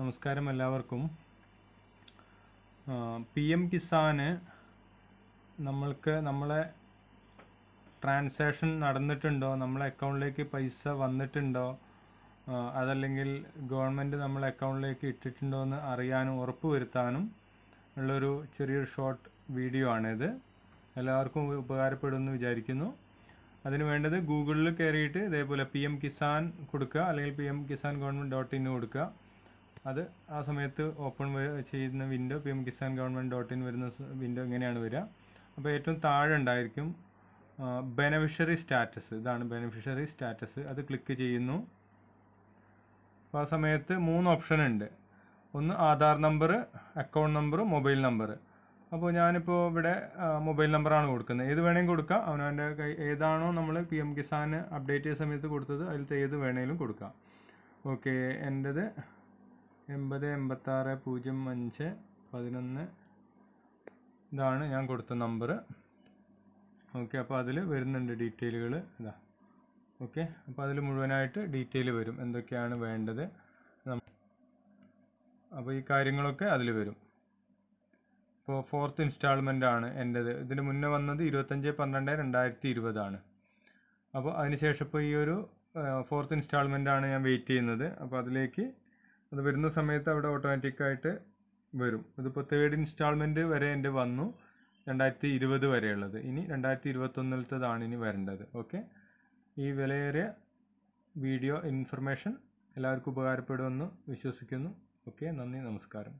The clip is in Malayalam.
നമസ്കാരം എല്ലാവർക്കും പി എം കിസാന് നമ്മൾക്ക് നമ്മളെ ട്രാൻസാക്ഷൻ നടന്നിട്ടുണ്ടോ നമ്മളെ അക്കൗണ്ടിലേക്ക് പൈസ വന്നിട്ടുണ്ടോ അതല്ലെങ്കിൽ ഗവൺമെൻറ് നമ്മളെ അക്കൗണ്ടിലേക്ക് ഇട്ടിട്ടുണ്ടോ എന്ന് അറിയാനും വരുത്താനും ഉള്ളൊരു ചെറിയൊരു ഷോർട്ട് വീഡിയോ ആണിത് എല്ലാവർക്കും ഉപകാരപ്പെടുമെന്ന് വിചാരിക്കുന്നു അതിന് വേണ്ടത് ഗൂഗിളിൽ കയറിയിട്ട് ഇതേപോലെ പി എം കിസാൻ കൊടുക്കുക അല്ലെങ്കിൽ P M Kisan government dot in കൊടുക്കുക അത് ആ സമയത്ത് ഓപ്പൺ ചെയ്യുന്ന window P M Kisan government dot in വരുന്ന വിൻഡോ ഇങ്ങനെയാണ് വരിക അപ്പോൾ ഏറ്റവും താഴെ ഉണ്ടായിരിക്കും ബെനഫിഷ്യറി സ്റ്റാറ്റസ് ഇതാണ് ബെനഫിഷ്യറി സ്റ്റാറ്റസ് അത് ക്ലിക്ക് ചെയ്യുന്നു അപ്പോൾ ആ സമയത്ത് മൂന്ന് ഓപ്ഷൻ ഉണ്ട് ഒന്ന് Aadhaar number account number mobile number അപ്പോൾ ഞാനിപ്പോൾ ഇവിടെ മൊബൈൽ നമ്പറാണ് കൊടുക്കുന്നത് ഏത് വേണമെങ്കിലും കൊടുക്കാം അവനവൻ്റെ കൈ ഏതാണോ നമ്മൾ പി എം കിസാന് അപ്ഡേറ്റ് ചെയ്ത സമയത്ത് കൊടുത്തത് അതിലത്തെ ഏത് വേണമെങ്കിലും കൊടുക്കാം ഓക്കെ എൻ്റെത് എൺപത് എൺപത്താറ് പൂജ്യം അഞ്ച് പതിനൊന്ന് ഇതാണ് ഞാൻ കൊടുത്ത നമ്പർ ഓക്കെ അപ്പോൾ അതിൽ വരുന്നുണ്ട് ഡീറ്റെയിലുകൾ ഇതാ ഓക്കെ അപ്പോൾ അതിൽ മുഴുവനായിട്ട് ഡീറ്റെയിൽ വരും എന്തൊക്കെയാണ് വേണ്ടത് അപ്പോൾ ഈ കാര്യങ്ങളൊക്കെ അതിൽ വരും ഇപ്പോൾ ഫോർത്ത് ഇൻസ്റ്റാൾമെൻ്റ് ആണ് എൻ്റെത് ഇതിന് മുന്നേ വന്നത് ഇരുപത്തഞ്ച് പന്ത്രണ്ട് രണ്ടായിരത്തി ഇരുപതാണ് അപ്പോൾ ശേഷം ഇപ്പോൾ ഈ ഒരു ഫോർത്ത് ഇൻസ്റ്റാൾമെൻ്റ് ആണ് ഞാൻ വെയിറ്റ് ചെയ്യുന്നത് അപ്പോൾ അതിലേക്ക് അത് വരുന്ന സമയത്ത് അവിടെ ഓട്ടോമാറ്റിക്കായിട്ട് വരും ഇതിപ്പോൾ തേർഡ് ഇൻസ്റ്റാൾമെൻറ്റ് വരെ എൻ്റെ വന്നു രണ്ടായിരത്തി ഇരുപത് വരെയുള്ളത് ഇനി രണ്ടായിരത്തി ഇരുപത്തൊന്നിലത്തതാണ് ഇനി വരേണ്ടത് ഓക്കെ ഈ വിലയേറിയ വീഡിയോ ഇൻഫർമേഷൻ എല്ലാവർക്കും ഉപകാരപ്പെടുമെന്ന് വിശ്വസിക്കുന്നു ഓക്കെ നന്ദി നമസ്കാരം